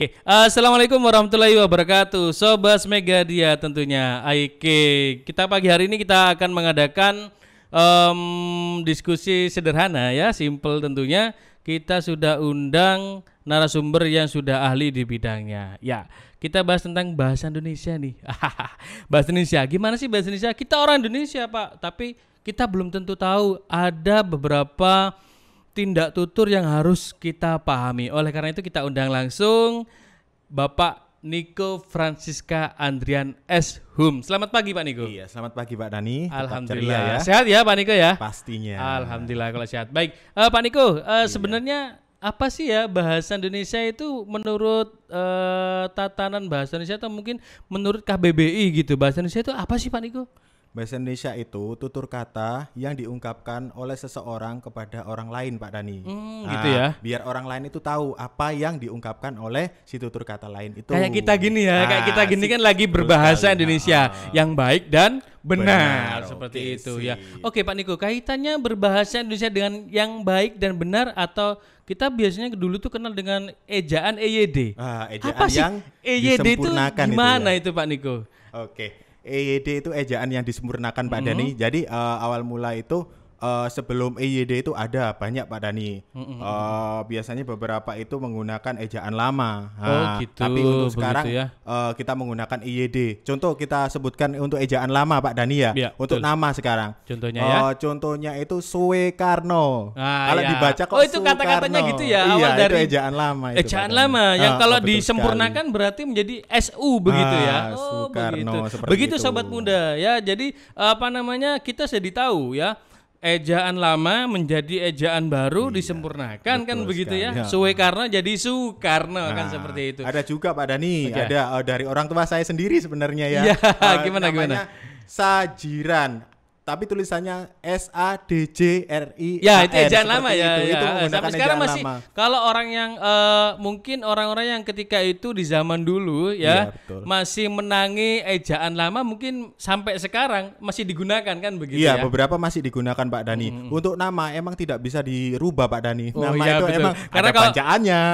Oke, okay. Eh, assalamualaikum warahmatullahi wabarakatuh, sobat Megadia tentunya. Oke, kita pagi hari ini kita akan mengadakan um, diskusi sederhana ya, simple tentunya. Kita sudah undang narasumber yang sudah ahli di bidangnya. Ya, kita bahas tentang bahasa Indonesia nih. bahasa Indonesia, gimana sih bahasa Indonesia? Kita orang Indonesia pak, tapi kita belum tentu tahu ada beberapa tindak tutur yang harus kita pahami. Oleh karena itu kita undang langsung Bapak Niko Francisca Andrian S. Hum. Selamat pagi Pak Niko. Iya, selamat pagi Pak Dani. Alhamdulillah. ya. Sehat ya Pak Niko ya? Pastinya. Alhamdulillah kalau sehat. Baik, uh, Pak Niko, uh, iya. sebenarnya apa sih ya bahasa Indonesia itu menurut uh, tatanan bahasa Indonesia atau mungkin menurut KBBI gitu. Bahasa Indonesia itu apa sih Pak Niko? Bahasa Indonesia itu tutur kata yang diungkapkan oleh seseorang kepada orang lain, Pak Dani. Hmm, nah, gitu ya. Biar orang lain itu tahu apa yang diungkapkan oleh si tutur kata lain itu. Kayak kita gini ya, nah, kayak kita gini si, kan lagi berbahasa Indonesia nah, nah. yang baik dan benar, benar seperti okay, itu sih. ya. Oke, Pak Niko, kaitannya berbahasa Indonesia dengan yang baik dan benar atau kita biasanya dulu tuh kenal dengan ejaan EYD. Ah, ejaan Apa sih? EYD itu gimana itu, ya? itu Pak Niko? Oke. EYD itu ejaan yang disempurnakan Pak mm -hmm. Dani. Mhm. Jadi uh, awal mula itu uh, sebelum EYD itu ada banyak Pak Dani. Mm-hmm. Uh, biasanya beberapa itu menggunakan ejaan lama. Nah, oh gitu. Tapi untuk sekarang ya? uh, kita menggunakan EYD. Contoh kita sebutkan untuk ejaan lama Pak Dani ya. ya untuk betul. nama sekarang. Contohnya uh, ya. Contohnya itu Sue Karno. Ah, kalau ya. dibaca kok Oh itu kata-katanya gitu ya. Iya, awal dari itu ejaan lama. Itu, ejaan lama yang ah, kalau disempurnakan sekali. berarti menjadi SU begitu ya. ah, ya. Oh Soekarno, begitu. Begitu itu. sobat muda ya. Jadi apa namanya kita sudah tahu ya ejaan lama menjadi ejaan baru iya, disempurnakan kan begitu ya. ya. Suwe iya. karena jadi karena kan nah, kan seperti itu. Ada juga Pak Dani, okay. ada uh, dari orang tua saya sendiri sebenarnya ya. Iya, uh, gimana gimana? Sajiran tapi tulisannya S A D J R I ya, A Ya, itu ejaan lama ya. Itu, ya. itu menggunakan sekarang masih lama. kalau orang yang uh, mungkin orang-orang yang ketika itu di zaman dulu ya, ya masih menangi ejaan lama mungkin sampai sekarang masih digunakan kan begitu iya, ya. Iya, beberapa masih digunakan Pak Dani. Hmm. Untuk nama emang tidak bisa dirubah Pak Dani. Oh, nama ya, itu betul. emang Karena ada kalau,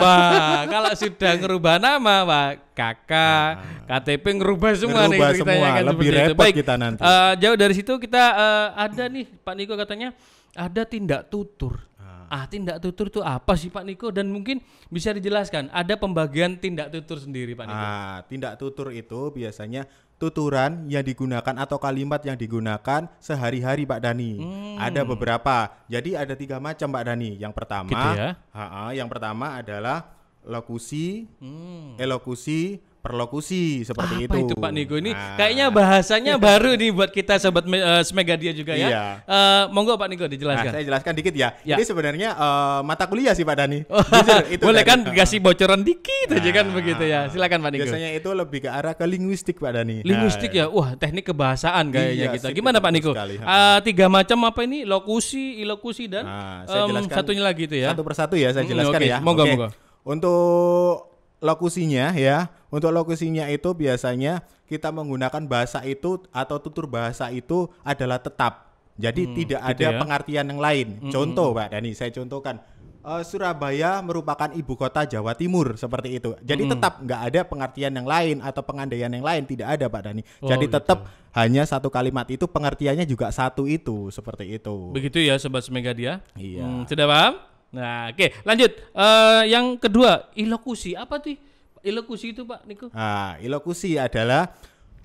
Bah, kalau sudah ngerubah nama, Pak KK, ah. KTP ngerubah semua ngerubah nih ceritanya semua. kan lebih repot itu. Baik, kita nanti. Uh, jauh dari situ kita uh, ada nih Pak Niko katanya ada tindak tutur. Ah, ah tindak tutur itu apa sih Pak Niko? Dan mungkin bisa dijelaskan, ada pembagian tindak tutur sendiri Pak Niko. Ah, tindak tutur itu biasanya tuturan yang digunakan atau kalimat yang digunakan sehari-hari Pak Dani. Hmm. Ada beberapa. Jadi ada tiga macam Pak Dani. Yang pertama, gitu ya? ha -ha, yang pertama adalah lokusi, hmm. elokusi, perlokusi seperti Apa itu. itu Pak Nigo ini nah. kayaknya bahasanya baru nih buat kita sobat uh, Smegadia juga ya. Iya. Uh, monggo Pak Nigo dijelaskan. Nah, saya jelaskan dikit ya. ya. Ini sebenarnya uh, mata kuliah sih Pak Dani. Oh, itu boleh kan dikasih bocoran dikit nah, aja kan nah, begitu ya. Silakan Pak Nigo. Biasanya itu lebih ke arah ke linguistik Pak Dani. Linguistik nah, ya. Wah, teknik kebahasaan kayaknya iya, gitu. Gimana Pak Nigo? uh, tiga macam apa ini? Lokusi, ilokusi dan nah, um, satunya lagi itu ya. Satu persatu ya saya hmm, jelaskan hmm, okay. ya. Monggo okay. monggo. Untuk lokusinya ya, untuk lokusinya itu biasanya kita menggunakan bahasa itu atau tutur bahasa itu adalah tetap. Jadi hmm, tidak gitu ada ya? pengertian yang lain. Hmm, Contoh, hmm, hmm. Pak Dani, saya contohkan uh, Surabaya merupakan ibu kota Jawa Timur seperti itu. Jadi hmm. tetap nggak ada pengertian yang lain atau pengandaian yang lain tidak ada Pak Dani. Oh, Jadi gitu. tetap hanya satu kalimat itu pengertiannya juga satu itu seperti itu. Begitu ya Sobat Semegadia? Iya. Hmm, sudah paham? Nah, oke, okay. lanjut. Uh, yang kedua, ilokusi. Apa tuh? Ilokusi itu, Pak Niko? Nah, ilokusi adalah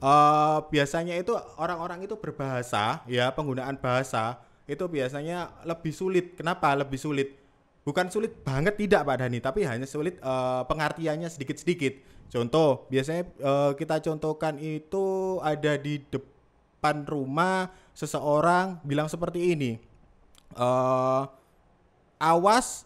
uh, biasanya itu orang-orang itu berbahasa, ya, penggunaan bahasa itu biasanya lebih sulit. Kenapa lebih sulit? Bukan sulit banget tidak, Pak Dani, tapi hanya sulit uh, pengertiannya sedikit-sedikit. Contoh, biasanya uh, kita contohkan itu ada di depan rumah seseorang bilang seperti ini. Uh, awas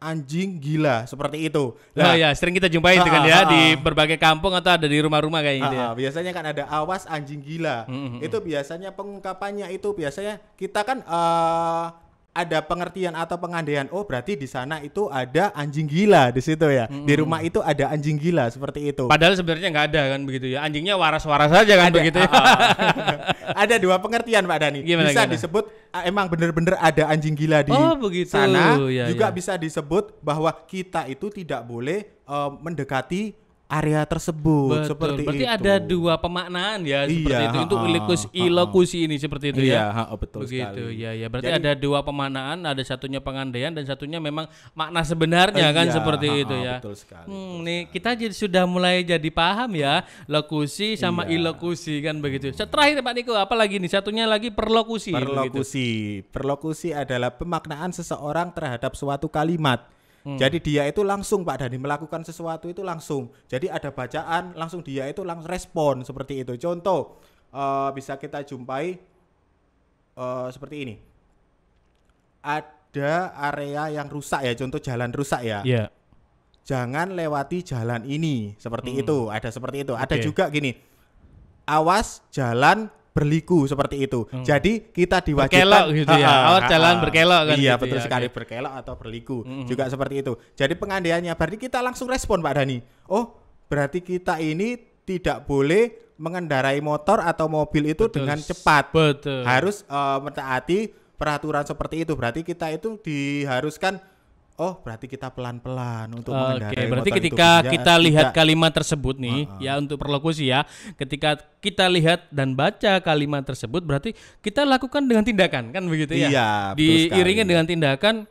anjing gila seperti itu. Nah, oh ya, sering kita jumpai itu kan ya di berbagai kampung atau ada di rumah-rumah kayak gitu. Ya. Biasanya kan ada awas anjing gila. Mm -hmm. Itu biasanya pengungkapannya itu biasanya kita kan uh, ada pengertian atau pengandaian oh berarti di sana itu ada anjing gila di situ ya hmm di rumah itu ada anjing gila seperti itu padahal sebenarnya nggak ada kan begitu ya anjingnya waras-waras saja kan ada, begitu ya. Ah. ada dua pengertian Pak Dani gimana, bisa gimana? disebut ah, emang bener-bener ada anjing gila di oh, begitu. sana ya, juga ya. bisa disebut bahwa kita itu tidak boleh uh, mendekati area tersebut Betul. seperti Berarti itu. ada dua pemaknaan ya seperti iya, itu. ha, ilokus ilokusi ini seperti itu iya, ya. Iya, betul Begitu, sekali. Iya, ya. Berarti Jadi, ada dua pemaknaan, ada satunya pengandaian dan satunya memang makna sebenarnya kan iya, kan seperti ha, itu ya. Betul sekali. Hmm, betul nih sekali. kita jadi sudah mulai jadi paham ya lokusi sama iya. ilokusi kan begitu. Terakhir Pak Niko, apa lagi nih? Satunya lagi perlokusi. Perlokusi. Begitu. Perlokusi adalah pemaknaan seseorang terhadap suatu kalimat Hmm. Jadi dia itu langsung Pak Dhani melakukan sesuatu itu langsung. Jadi ada bacaan langsung dia itu langsung respon seperti itu. Contoh uh, bisa kita jumpai uh, seperti ini. Ada area yang rusak ya, contoh jalan rusak ya. Yeah. Jangan lewati jalan ini seperti hmm. itu. Ada seperti itu. Okay. Ada juga gini. Awas jalan berliku seperti itu. Hmm. Jadi kita diwajibkan berkelok gitu ya. Awal jalan berkelok kan. Iya, gitu betul ya, sekali okay. berkelok atau berliku hmm. juga seperti itu. Jadi pengandaiannya berarti kita langsung respon Pak Dani. Oh, berarti kita ini tidak boleh mengendarai motor atau mobil itu betul. dengan cepat. Betul. Harus uh, mentaati peraturan seperti itu. Berarti kita itu diharuskan oh berarti kita pelan-pelan untuk okay, mengendarai berarti ketika itu kita lihat tidak. kalimat tersebut nih uh -uh. ya untuk perlokusi ya ketika kita lihat dan baca kalimat tersebut berarti kita lakukan dengan tindakan kan begitu ya iya, diiringi dengan tindakan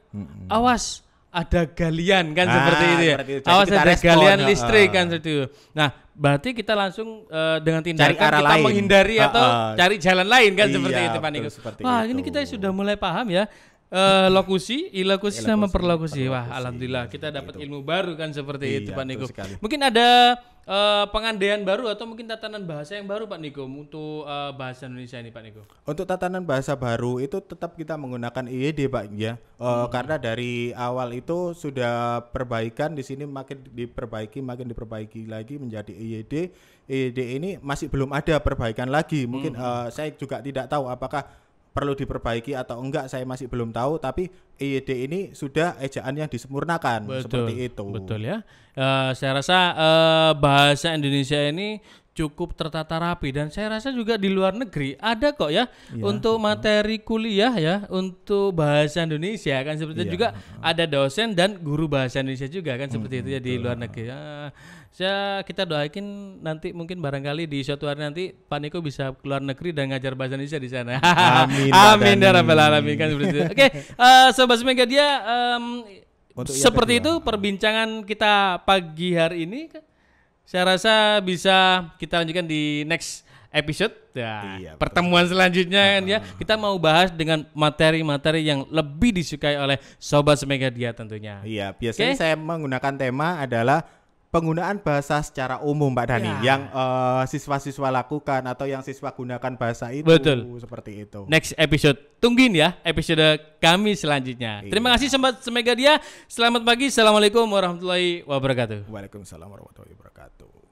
awas ada galian kan nah, seperti itu ya awas ada respon, galian listrik uh listrik kan seperti itu nah berarti kita langsung uh, dengan tindakan cari arah kita lain. menghindari uh -uh. atau cari jalan lain kan iya, seperti itu Pak Niko wah itu. ini kita sudah mulai paham ya Uh, lokusi, ilokusi sama perlokusi. Wah, alhamdulillah kita iya, dapat gitu. ilmu baru kan seperti iya, itu Pak Niko. Mungkin ada uh, pengandaian baru atau mungkin tatanan bahasa yang baru Pak Niko untuk uh, bahasa Indonesia ini Pak Niko. Untuk tatanan bahasa baru itu tetap kita menggunakan IED Pak ya. Uh, hmm. karena dari awal itu sudah perbaikan di sini makin diperbaiki, makin diperbaiki lagi menjadi IED. IED ini masih belum ada perbaikan lagi. Mungkin hmm. uh, saya juga tidak tahu apakah perlu diperbaiki atau enggak saya masih belum tahu tapi IED ini sudah ejaan yang disempurnakan betul, seperti itu betul ya uh, saya rasa uh, bahasa Indonesia ini cukup tertata rapi dan saya rasa juga di luar negeri ada kok ya, ya untuk materi kuliah ya untuk bahasa Indonesia kan seperti ya, itu iya, juga uh, ada dosen dan guru bahasa Indonesia juga kan seperti uh, itu ya di luar negeri. ya saya kita doakin nanti mungkin barangkali di suatu hari nanti Pak Niko bisa keluar negeri dan ngajar bahasa Indonesia di sana. Amin. Amin ya alamin kan seperti itu. Oke, eh, sobat Mega dia um, iya, seperti itu ya. perbincangan kita pagi hari ini saya rasa bisa kita lanjutkan di next episode ya, iya, pertemuan betul. selanjutnya kan ya kita mau bahas dengan materi-materi yang lebih disukai oleh sobat dia tentunya. Iya, biasanya okay? saya menggunakan tema adalah penggunaan bahasa secara umum Mbak Dani ya. yang siswa eh, siswa-siswa lakukan atau yang siswa gunakan bahasa itu Betul. seperti itu. Next episode tungguin ya episode kami selanjutnya. Iya. Terima kasih Sobat dia. Selamat pagi. Assalamualaikum warahmatullahi wabarakatuh. Waalaikumsalam warahmatullahi wabarakatuh.